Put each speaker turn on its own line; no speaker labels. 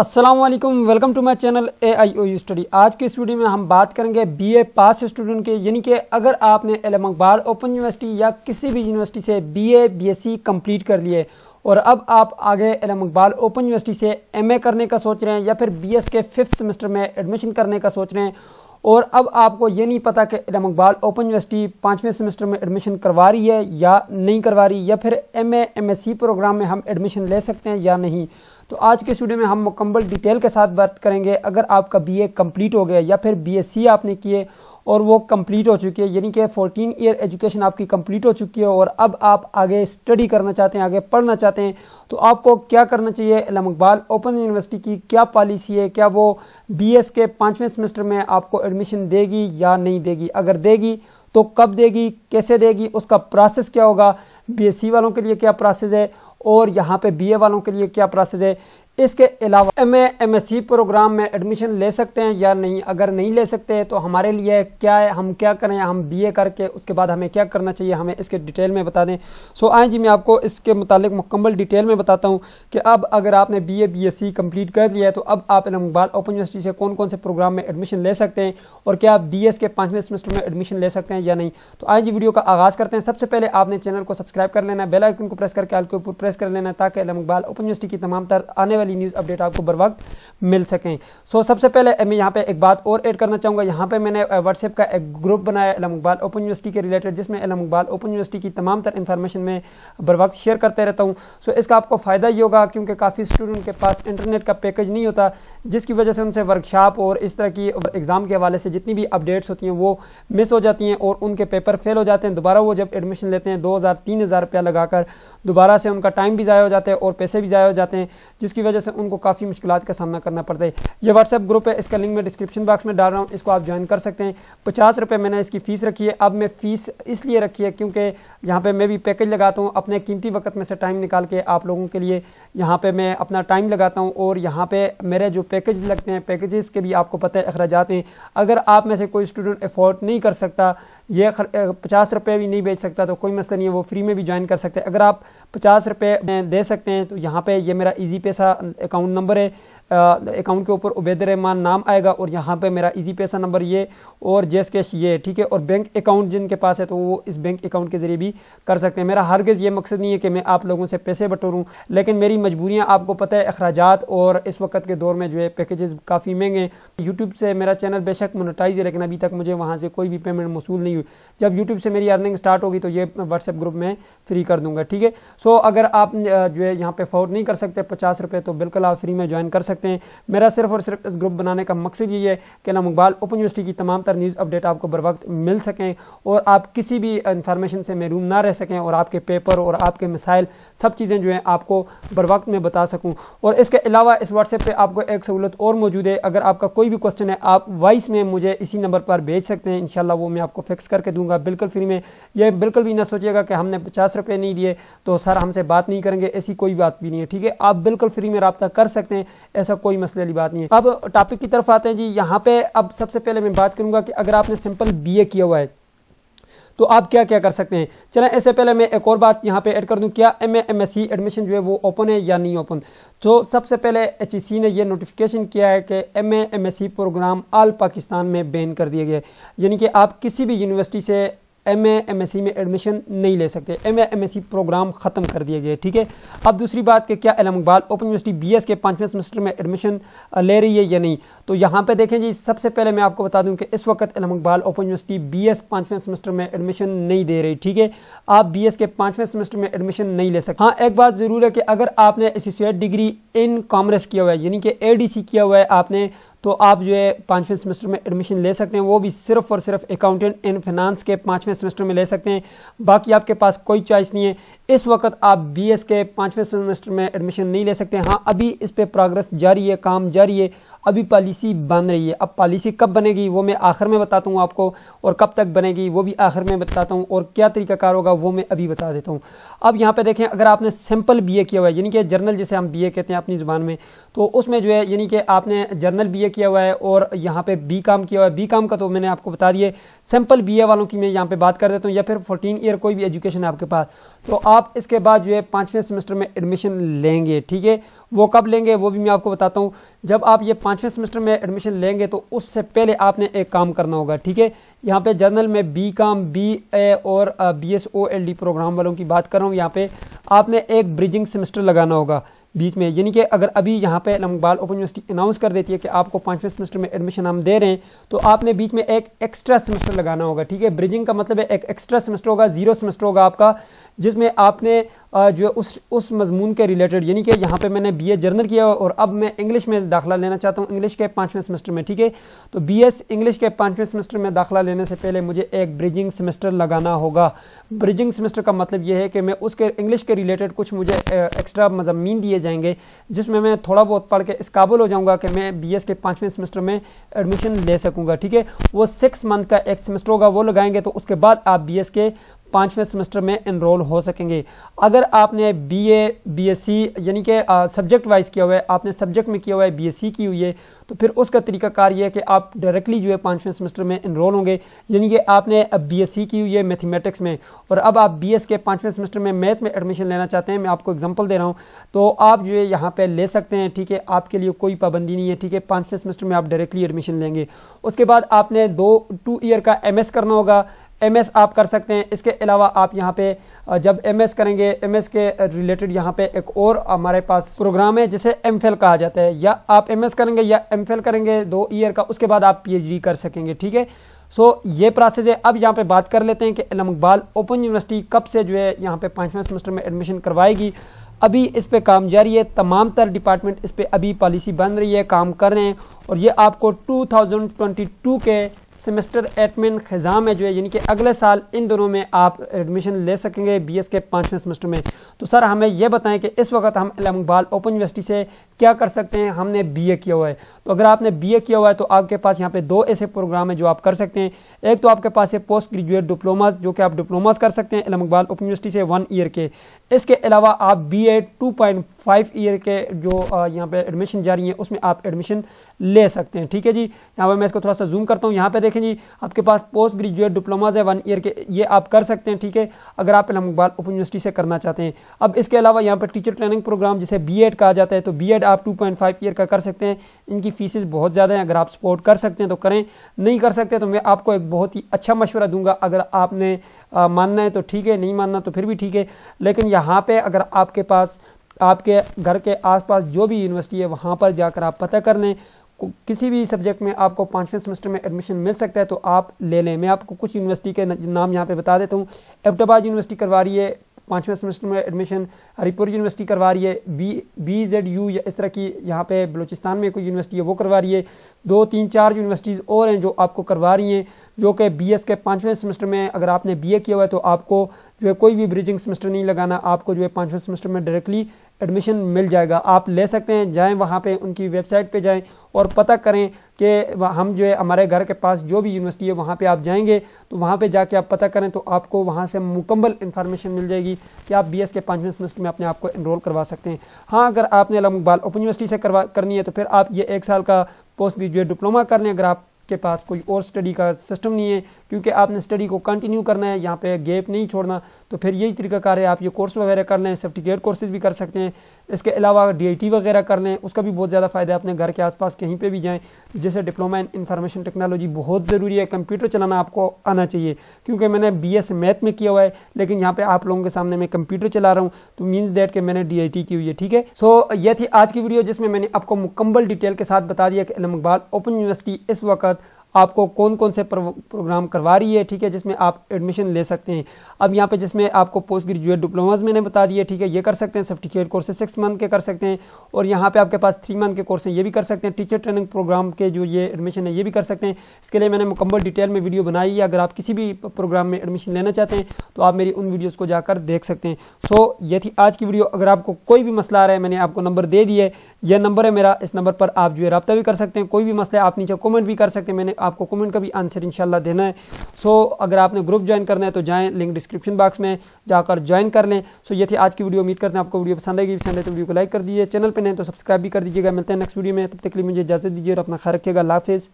Aslam welcome to my channel A I O U study आज के इस वीडियो में हम बात करेंगे बी ए पास स्टूडेंट के यानी कि अगर आपने एलम ओपन यूनिवर्सिटी या किसी भी यूनिवर्सिटी से B A B S C complete कर लिए और अब आप आगे एलम ओपन यूनिवर्सिटी से एम ए करने का सोच रहे हैं या फिर बी एस के फिफ्थ सेमेस्टर में एडमिशन करने का सोच रहे हैं और अब आपको ये नहीं पता कि इलाम इकबाल ओपन यूनिवर्सिटी पाँचवें सेमेस्टर में एडमिशन करवा रही है या नहीं करवा रही या फिर M M S C program में हम एडमिशन ले सकते हैं या नहीं तो आज के स्टूडियो में हम मुकम्मल डिटेल के साथ बात करेंगे अगर आपका बी ए कम्प्लीट हो गया या फिर बी एस सी आपने किए और वो कंप्लीट हो चुकी है यानी कि 14 ईयर एजुकेशन आपकी कंप्लीट हो चुकी है और अब आप आगे स्टडी करना चाहते हैं आगे पढ़ना चाहते हैं तो आपको क्या करना चाहिए इलाम इकबाल ओपन यूनिवर्सिटी की क्या पॉलिसी है क्या वो बीएस के पाँचवें सेमेस्टर में आपको एडमिशन देगी या नहीं देगी अगर देगी तो कब देगी कैसे देगी उसका प्रोसेस क्या होगा बीएससी वालों के लिए क्या प्रोसेस है और यहाँ पे बीए वालों के लिए क्या प्रोसेस है इसके अलावा M M S C program में एडमिशन ले सकते हैं या नहीं अगर नहीं ले सकते तो हमारे लिए क्या है हम क्या करें हम बी ए करके उसके बाद हमें क्या करना चाहिए हमें इसके डिटेल में बता दें सो आए जी मैं आपको इसके मुतालिक मुकम्मल डिटेल में बताता हूँ कि अब अगर आपने B A B S C complete कर लिया है तो अब आप इलामबाद ओपन यूनिवर्सिटी से कौन कौन से प्रोग्राम में एडमिशन ले सकते हैं और क्या आप बी एस के पाँचवें सेमेस्टर में एडमिशन ले सकते हैं या नहीं तो आए जी वीडियो का आगाज़ करते हैं सबसे पहले आपने चैनल को सब्सक्राइब कर लेना है बेलाइकन को प्रेस करके आल प्रेस कर लेना ताकि इलामबाद ओपन यूनिवर्सिटी की तमाम आने वाली न्यूज़ अपडेट आपको बर वक्त मिल सकें सो so, सबसे पहले मैं यहाँ पे एक बात और ऐड करना चाहूँगा यहाँ पे मैंने व्हाट्सएप का एक ग्रुप बनाया एलम इकबाल ओपन यूनिवर्सिटी के रिलेटेड जिसमें एलम इकबाल ओपन यूनिवर्सिटी की तमाम तर इन्फॉर्मेशन में बर वक्त शेयर करते रहता हूँ सो so, इसका आपको फ़ायदा ही होगा क्योंकि काफ़ी स्टूडेंट के पास इंटरनेट का पैकेज नहीं होता जिसकी वजह से उनसे वर्कशॉप और इस तरह की एग्ज़ाम के हवाले से जितनी भी अपडेट्स होती हैं वो मिस हो जाती हैं और उनके पेपर फेल हो जाते हैं दोबारा वो जब एडमिशन लेते हैं दो हज़ार तीन हज़ार रुपया लगाकर दोबारा से उनका टाइम भी ज़ाया हो जाता है और पैसे भी ज़ाया हो जाते हैं जिसकी वजह से उनको काफ़ी मुश्किल का सामना करना पड़ता है ये व्हाट्सएप ग्रुप है इसका लिंक मैं डिस्क्रिप्शन बॉक्स में डाल रहा हूँ इसको आप ज्वाइन कर सकते हैं पचास रुपये मैंने इसकी फ़ीस रखी है अब मैं फ़ीस इसलिए रखी है क्योंकि यहाँ पर मैं भी पैकेज लगाता हूँ अपने कीमती वक्त में से टाइम निकाल के आप लोगों के लिए यहाँ पर मैं अपना टाइम लगाता हूँ और यहाँ पर मेरे जो पैकेज लगते हैं पैकेजेस के भी आपको पता है अखराज हैं अगर आप में से कोई स्टूडेंट अफोर्ड नहीं कर सकता ये पचास रुपये भी नहीं बेच सकता तो कोई मसला नहीं है वो फ्री में भी ज्वाइन कर सकते हैं अगर आप पचास रुपये दे सकते हैं तो यहाँ पे ये मेरा इजी पैसा अकाउंट नंबर है अकाउंट के ऊपर उबैद रहमान नाम आएगा और यहाँ पे मेरा इजी पैसा नंबर ये और जेस कैश ये ठीक है और बैंक अकाउंट जिनके पास है तो वो इस बैंक अकाउंट के जरिए भी कर सकते हैं मेरा हरगज़ ये मकसद नहीं है कि मैं आप लोगों से पैसे बटोरूँ लेकिन मेरी मजबूरियाँ आपको पता है अखराज और इस वक्त के दौर में जो है पैकेजेस काफ़ी महंगे यूट्यूब से मेरा चैनल बेशक मोनोटाइज है लेकिन अभी तक मुझे वहाँ से कोई भी पेमेंट मौसू नहीं हुई जब यूट्यूब से मेरी अर्निंग स्टार्ट होगी तो ये व्हाट्सएप ग्रुप में फ्री कर दूंगा ठीक है सो अगर आप जो है यहाँ पे अफोर्ड नहीं कर सकते पचास रुपये तो बिल्कुल आप फ्री में ज्वाइन कर सकते सकते हैं मेरा सिर्फ और सिर्फ इस ग्रुप बनाने का मकसद यही है कि नाम इकबाल ओपन यूनिवर्सिटी की तमाम तर न्यूज़ अपडेट आपको बर वक्त मिल सकें और आप किसी भी इंफॉर्मेशन से महरूम ना रह सकें और आपके पेपर और आपके मिसाइल सब चीज़ें जो हैं आपको बर वक्त में बता सकूँ और इसके अलावा इस व्हाट्सएप पर आपको एक सहूलत और मौजूद है अगर आपका कोई भी क्वेश्चन है आप वॉइस में मुझे इसी नंबर पर भेज सकते हैं इन वो मैं आपको फिक्स करके दूंगा बिल्कुल फ्री में यह बिल्कुल भी ना सोचिएगा कि हमने पचास रुपये नहीं दिए तो सर हमसे बात नहीं करेंगे ऐसी कोई बात भी नहीं है ठीक है आप बिल्कुल फ्री में रबता कर सकते हैं ऐसा ऐसा अच्छा, कोई मसले वाली बात नहीं है अब टॉपिक की तरफ आते हैं जी यहाँ पे अब सबसे पहले मैं बात करूंगा कि अगर आपने सिंपल बीए किया हुआ है तो आप क्या क्या कर सकते हैं चलें इससे पहले मैं एक और बात यहाँ पे ऐड कर दूं क्या M M S C admission जो है वो ओपन है या नहीं ओपन तो सबसे पहले एच e ने यह नोटिफिकेशन किया है कि M M S C program all Pakistan में बैन कर दिया गया है यानी कि आप किसी भी यूनिवर्सिटी से एम एम एस सी में एडमिशन नहीं ले सकते M M S C program ख़त्म कर दिए गए ठीक है अब दूसरी बात कि क्या Allama Iqbal open university B S के पाँचवें सेमेस्टर में एडमिशन ले रही है या नहीं तो यहाँ पे देखें जी सबसे पहले मैं आपको बता दूं कि इस वक्त Allama Iqbal open university B S पाँचवें सेमेस्टर में एडमिशन नहीं दे रही ठीक है आप बी एस के पाँचवें सेमेस्टर में एडमिशन नहीं ले सकते हाँ एक बात ज़रूर है कि अगर आपने एसोसिएट डिग्री इन कॉमर्स किया हुआ है यानी कि ए डी सी किया हुआ है आपने तो आप जो है पाँचवें सेमेस्टर में एडमिशन ले सकते हैं वो भी सिर्फ और सिर्फ अकाउंटेंट एंड फाइनेंस के पाँचवें सेमेस्टर में ले सकते हैं बाकी आपके पास कोई चॉइस नहीं है इस वक्त आप बी एस के पाँचवें सेमेस्टर में एडमिशन नहीं ले सकते हाँ अभी इस पर प्रोग्रेस जारी है काम जारी है अभी पॉलिसी बन रही है अब पॉलिसी कब बनेगी वो मैं आखिर में बताता हूँ आपको और कब तक बनेगी वो भी आखिर में बताता हूँ और क्या तरीकाकार होगा वो मैं अभी बता देता हूँ अब यहाँ पे देखें अगर आपने सिंपल बीए किया हुआ है यानी कि जर्नल जैसे हम बीए कहते हैं अपनी ज़ुबान में तो उसमें जो है यानी कि आपने जर्नल बी किया हुआ है और यहाँ पे बी काम किया हुआ है बी काम का तो मैंने आपको बता दिए सिंपल बी वालों की मैं यहाँ पर बात कर देता हूँ या फिर फोर्टीन ईयर कोई भी एजुकेशन है आपके पास तो आप आप इसके बाद जो है पाँचवें सेमेस्टर में एडमिशन लेंगे ठीक है वो कब लेंगे वो भी मैं आपको बताता हूँ जब आप ये पाँचवें सेमेस्टर में एडमिशन लेंगे तो उससे पहले आपने एक काम करना होगा ठीक है यहाँ पे जर्नल में बी काम बी ए और B S O L D program वालों की बात कर रहा हूँ यहाँ पे आपने एक ब्रिजिंग सेमेस्टर लगाना होगा बीच में यानी कि अगर अभी यहाँ पे इलामकबाल ओपन यूनिवर्सिटी अनाउंस कर देती है कि आपको पाँचवें सेमेस्टर में एडमिशन हम दे रहे हैं तो आपने बीच में एक एक्स्ट्रा सेमेस्टर लगाना होगा ठीक है ब्रिजिंग का मतलब है एक एक्स्ट्रा सेमेस्टर होगा जीरो सेमेस्टर होगा आपका जिसमें आपने जो है उस उस मजमून के रिलेटेड यानी कि यहाँ पे मैंने बीए जर्नल किया और अब मैं इंग्लिश में दाखिला लेना चाहता हूँ इंग्लिश के पाँचवें सेमेस्टर में ठीक है तो बीएस इंग्लिश के पाँचवें सेमेस्टर में दाखिला लेने से पहले मुझे एक ब्रिजिंग सेमेस्टर लगाना होगा ब्रिजिंग सेमेस्टर का मतलब यह है कि मैं उसके इंग्लिश के रिलेटेड कुछ मुझे एक्स्ट्रा मजामी दिए जाएंगे जिसमें मैं थोड़ा बहुत पढ़ के इस काबुल हो जाऊँगा कि मैं बी के पाँचवें सेमेस्टर में एडमिशन ले सकूँगा ठीक है वो सिक्स मंथ का एक सेमेस्टर होगा वो लगाएंगे तो उसके बाद आप बी के पाँचवें सेमेस्टर में एनरोल हो सकेंगे अगर आपने B A B S C यानी कि सब्जेक्ट वाइज किया हुआ है आपने सब्जेक्ट में किया हुआ है बी एस सी की हुई है तो फिर उसका तरीका कार ये है कि आप डायरेक्टली जो है पाँचवें सेमेस्टर में एनरोल होंगे यानी कि आपने बी एस सी की हुई है मैथमेटिक्स में और अब आप बी एस के पाँचवें सेमेस्टर में मैथ में एडमिशन लेना चाहते हैं मैं आपको एग्जाम्पल दे रहा हूँ तो आप जो है यहाँ पर ले सकते हैं ठीक है आपके लिए कोई पाबंदी नहीं है ठीक है पाँचवें सेमेस्टर में आप डायरेक्टली एडमिशन लेंगे उसके बाद आपने दो टू ईयर का एम करना होगा एमएस आप कर सकते हैं इसके अलावा आप यहाँ पे जब एमएस करेंगे एमएस के रिलेटेड यहाँ पे एक और हमारे पास प्रोग्राम है जिसे एमफिल कहा जाता है या आप एमएस करेंगे या एमफिल करेंगे दो ईयर का उसके बाद आप पीएचडी कर सकेंगे ठीक है सो ये प्रोसेस है अब यहाँ पे बात कर लेते हैं कि इलम इकबाल ओपन यूनिवर्सिटी कब से जो है यहाँ पे पाँचवें सेमेस्टर में एडमिशन करवाएगी अभी इस पर काम जारी है तमाम तर डिपार्टमेंट इस पर अभी पॉलिसी बन रही है काम कर रहे हैं और ये आपको 2022 के सेमेस्टर एटमिन खजाम है जो है यानी कि अगले साल इन दोनों में आप एडमिशन ले सकेंगे बीएस के पाँचवें सेमेस्टर में तो सर हमें यह बताएं कि इस वक्त हम इलामकबाल ओपन यूनिवर्सिटी से क्या कर सकते हैं हमने बीए किया हुआ है तो अगर आपने बीए किया हुआ है तो आपके पास यहाँ पे दो ऐसे प्रोग्राम है जो आप कर सकते हैं एक तो आपके पास है पोस्ट ग्रेजुएट डिप्लोमाज जो कि आप डिप्लोमाज कर सकते हैं इलामकबाल ओपन यूनिवर्सिटी से वन ईयर के इसके अलावा आप B A two point five year के जो यहाँ पे एडमिशन जारी है उसमें आप एडमिशन ले सकते हैं ठीक है जी यहाँ पर मैं इसको थोड़ा सा जूम करता हूँ यहाँ पे देखें जी आपके पास पोस्ट ग्रेजुएट डिप्लोमाज है वन ईयर के ये आप कर सकते हैं ठीक है अगर आप इलाम इकबाल ओपन यूनिवर्सिटी से करना चाहते हैं अब इसके अलावा यहाँ पर टीचर ट्रेनिंग प्रोग्राम जिसे बी कहा जाता है तो बी आप टू ईयर का कर सकते हैं इनकी फीसेज बहुत ज़्यादा हैं अगर आप सपोर्ट कर सकते हैं तो करें नहीं कर सकते तो मैं आपको एक बहुत ही अच्छा मशवरा दूंगा अगर आपने मानना है तो ठीक है नहीं मानना तो फिर भी ठीक है लेकिन यहाँ पे अगर आपके पास आपके घर के आसपास जो भी यूनिवर्सिटी है वहाँ पर जाकर आप पता कर लें किसी भी सब्जेक्ट में आपको पाँचवें सेमेस्टर में एडमिशन मिल सकता है तो आप ले लें मैं आपको कुछ यूनिवर्सिटी के नाम यहाँ पे बता देता हूँ एबटाबाद यूनिवर्सिटी करवा रही है पाँचवें सेमेस्टर में एडमिशन हरिपुर यूनिवर्सिटी करवा रही है बी बी जेड यू या इस तरह की यहाँ पे बलूचिस्तान में कोई यूनिवर्सिटी है वो करवा रही है दो तीन चार यूनिवर्सिटीज़ और हैं जो आपको करवा रही हैं जो कि बी एस के पाँचवें सेमेस्टर में अगर आपने बी ए किया हुआ है तो आपको जो है कोई भी ब्रिजिंग सेमेस्टर नहीं लगाना आपको जो है पाँचवें सेमेस्टर में डायरेक्टली एडमिशन मिल जाएगा आप ले सकते हैं जाएं वहाँ पे उनकी वेबसाइट पे जाएं और पता करें कि हम जो है हमारे घर के पास जो भी यूनिवर्सिटी है वहाँ पे आप जाएंगे तो वहाँ पे जाके आप पता करें तो आपको वहाँ से मुकम्मल इन्फॉर्मेशन मिल जाएगी कि आप बीएस के पाँचवें सेमेस्टर में अपने आप को इनरोल करवा सकते हैं हाँ अगर आपने अलम इकबाल ओपन यूनिवर्सिटी से करवा करनी है तो फिर आप ये एक साल का पोस्ट ग्रेजुएट डिप्लोमा कर लें अगर आप के पास कोई और स्टडी का सिस्टम नहीं है क्योंकि आपने स्टडी को कंटिन्यू करना है यहाँ पे गैप नहीं छोड़ना तो फिर यही तरीकाकार है आप ये कोर्स वगैरह कर लें सर्टिफिकेट कोर्सेज भी कर सकते हैं इसके अलावा डी वगैरह कर लें उसका भी बहुत ज़्यादा फ़ायदा है अपने घर के आसपास कहीं पर भी जाएँ जैसे डिप्लोमा इन इंफॉर्मेशन टेक्नोलॉजी बहुत ज़रूरी है कंप्यूटर चलाना आपको आना चाहिए क्योंकि मैंने बी एस मैथ में किया हुआ है लेकिन यहाँ पर आप लोगों के सामने मैं कंप्यूटर चला रहा हूँ तो मीन्स दैट कि मैंने डी की हुई है ठीक है सो यह थी आज की वीडियो जिसमें मैंने आपको मुकम्मल डिटेल के साथ बता दिया कि इलम इकबाल ओपन यूनिवर्सिटी इस वक्त आपको कौन कौन से प्रोग्राम करवा रही है ठीक है जिसमें आप एडमिशन ले सकते हैं अब यहाँ पे जिसमें आपको पोस्ट ग्रेजुएट डिप्लोमाज मैंने बता दिया ठीक है ये कर सकते हैं सर्टिफिकेट कोर्सेज सिक्स मंथ के कर सकते हैं और यहाँ पे आपके पास थ्री मंथ के कोर्स हैं ये भी कर सकते हैं टीचर ट्रेनिंग प्रोग्राम के जो ये एडमिशन है ये भी कर सकते हैं इसके लिए मैंने मुकम्मल डिटेल में वीडियो बनाई है अगर आप किसी भी प्रोग्राम में एडमिशन लेना चाहते हैं तो आप मेरी उन वीडियोज़ को जाकर देख सकते हैं सो ये थी आज की वीडियो अगर आपको कोई भी मसला आ रहा है मैंने आपको नंबर दे दिया है यह नंबर है मेरा इस नंबर पर आप जो है रब्ता भी कर सकते हैं कोई भी मसला आप नीचे कॉमेंट भी कर सकते हैं मैंने आपको कमेंट का भी आंसर इंशाल्लाह देना है सो अगर आपने ग्रुप ज्वाइन करना है तो जाएं लिंक डिस्क्रिप्शन बॉक्स में जाकर ज्वाइन कर लें सो ये थी आज की वीडियो उम्मीद करते हैं आपको वीडियो पसंद आएगी पसंद है तो वीडियो को लाइक कर दीजिए चैनल पर नहीं तो सब्सक्राइब भी कर दीजिएगा मिलते हैं नेक्स्ट वीडियो में तब तक के लिए मुझे इजाजत दीजिए और अपना ख्याल रखिएगा लाफेज